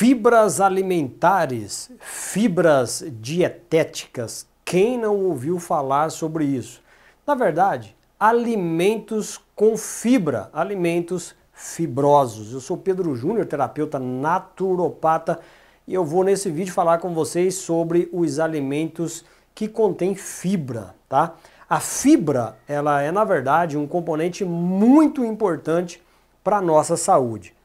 Fibras alimentares, fibras dietéticas. Quem não ouviu falar sobre isso? Na verdade, alimentos com fibra, alimentos fibrosos. Eu sou Pedro Júnior, terapeuta naturopata, e eu vou nesse vídeo falar com vocês sobre os alimentos que contêm fibra, tá? A fibra, ela é na verdade um componente muito importante para a nossa saúde.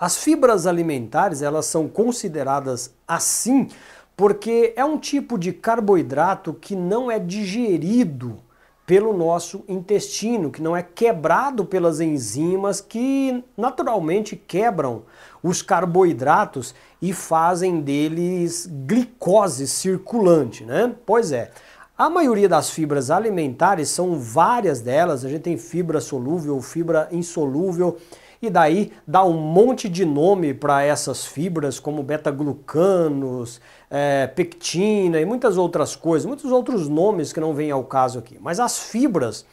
As fibras alimentares, elas são consideradas assim porque é um tipo de carboidrato que não é digerido pelo nosso intestino, que não é quebrado pelas enzimas que naturalmente quebram os carboidratos e fazem deles glicose circulante, né? Pois é. A maioria das fibras alimentares são várias delas, a gente tem fibra solúvel, fibra insolúvel e daí dá um monte de nome para essas fibras, como beta-glucanos, é, pectina e muitas outras coisas, muitos outros nomes que não vêm ao caso aqui. Mas as fibras,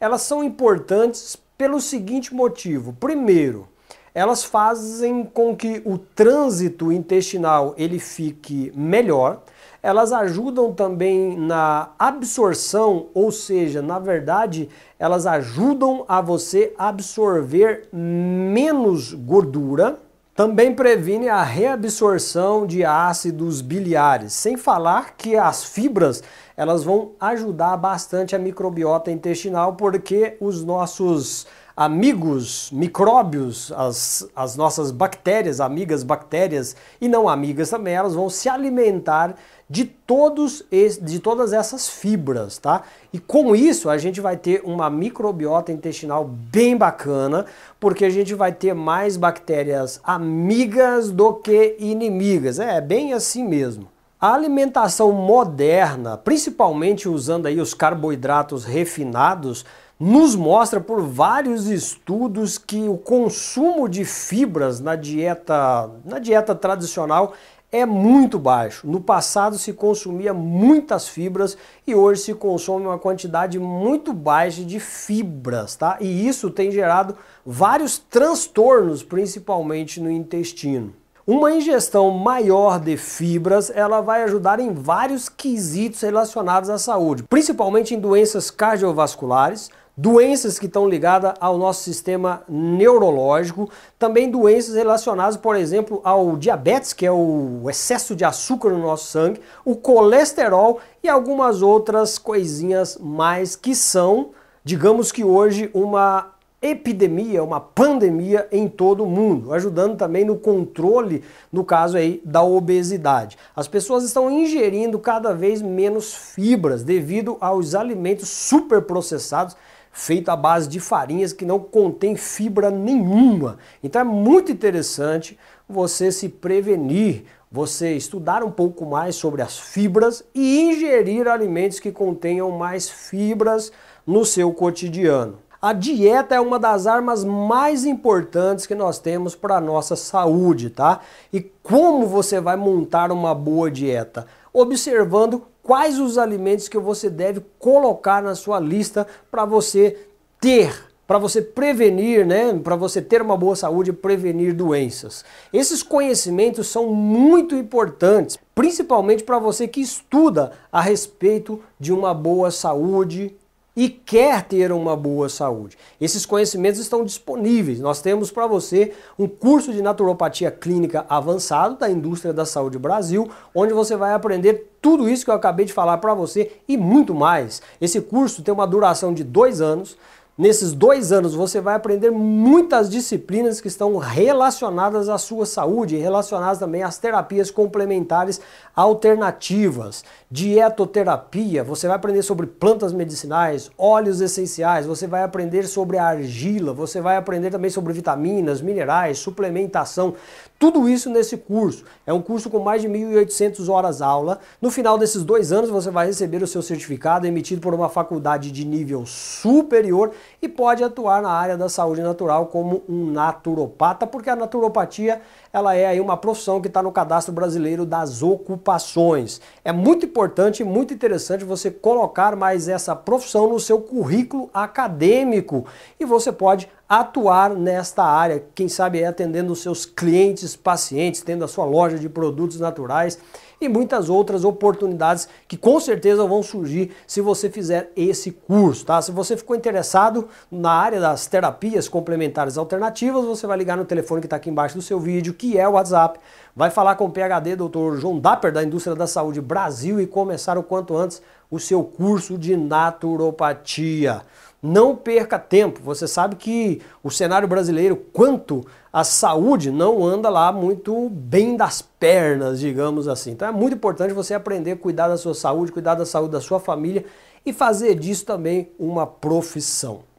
elas são importantes pelo seguinte motivo. Primeiro, elas fazem com que o trânsito intestinal ele fique melhor elas ajudam também na absorção, ou seja, na verdade, elas ajudam a você absorver menos gordura. Também previne a reabsorção de ácidos biliares, sem falar que as fibras elas vão ajudar bastante a microbiota intestinal, porque os nossos amigos micróbios, as, as nossas bactérias, amigas bactérias e não amigas também, elas vão se alimentar de, todos esse, de todas essas fibras, tá? E com isso a gente vai ter uma microbiota intestinal bem bacana, porque a gente vai ter mais bactérias amigas do que inimigas. É, é bem assim mesmo. A alimentação moderna, principalmente usando aí os carboidratos refinados, nos mostra por vários estudos que o consumo de fibras na dieta, na dieta tradicional é muito baixo. No passado se consumia muitas fibras e hoje se consome uma quantidade muito baixa de fibras, tá? E isso tem gerado vários transtornos, principalmente no intestino. Uma ingestão maior de fibras, ela vai ajudar em vários quesitos relacionados à saúde, principalmente em doenças cardiovasculares, doenças que estão ligadas ao nosso sistema neurológico, também doenças relacionadas, por exemplo, ao diabetes, que é o excesso de açúcar no nosso sangue, o colesterol e algumas outras coisinhas mais que são, digamos que hoje, uma epidemia, uma pandemia em todo o mundo, ajudando também no controle, no caso aí, da obesidade. As pessoas estão ingerindo cada vez menos fibras devido aos alimentos super processados feito à base de farinhas que não contém fibra nenhuma. Então é muito interessante você se prevenir, você estudar um pouco mais sobre as fibras e ingerir alimentos que contenham mais fibras no seu cotidiano. A dieta é uma das armas mais importantes que nós temos para a nossa saúde, tá? E como você vai montar uma boa dieta? Observando quais os alimentos que você deve colocar na sua lista para você ter para você prevenir, né, para você ter uma boa saúde e prevenir doenças. Esses conhecimentos são muito importantes, principalmente para você que estuda a respeito de uma boa saúde e quer ter uma boa saúde. Esses conhecimentos estão disponíveis. Nós temos para você um curso de naturopatia clínica avançado da indústria da saúde Brasil, onde você vai aprender tudo isso que eu acabei de falar para você e muito mais. Esse curso tem uma duração de dois anos. Nesses dois anos você vai aprender muitas disciplinas que estão relacionadas à sua saúde, relacionadas também às terapias complementares alternativas, dietoterapia, você vai aprender sobre plantas medicinais, óleos essenciais, você vai aprender sobre argila, você vai aprender também sobre vitaminas, minerais, suplementação, tudo isso nesse curso. É um curso com mais de 1.800 horas aula. No final desses dois anos você vai receber o seu certificado emitido por uma faculdade de nível superior e pode atuar na área da saúde natural como um naturopata, porque a naturopatia ela é aí uma profissão que está no cadastro brasileiro das ocupações. É muito importante e muito interessante você colocar mais essa profissão no seu currículo acadêmico e você pode atuar nesta área, quem sabe é atendendo os seus clientes, pacientes, tendo a sua loja de produtos naturais e muitas outras oportunidades que com certeza vão surgir se você fizer esse curso, tá? Se você ficou interessado na área das terapias complementares alternativas, você vai ligar no telefone que está aqui embaixo do seu vídeo, que é o WhatsApp. Vai falar com o PHD, doutor João Dapper, da Indústria da Saúde Brasil, e começar o quanto antes o seu curso de naturopatia. Não perca tempo, você sabe que o cenário brasileiro, quanto à saúde, não anda lá muito bem das pernas, digamos assim. Então é muito importante você aprender a cuidar da sua saúde, cuidar da saúde da sua família e fazer disso também uma profissão.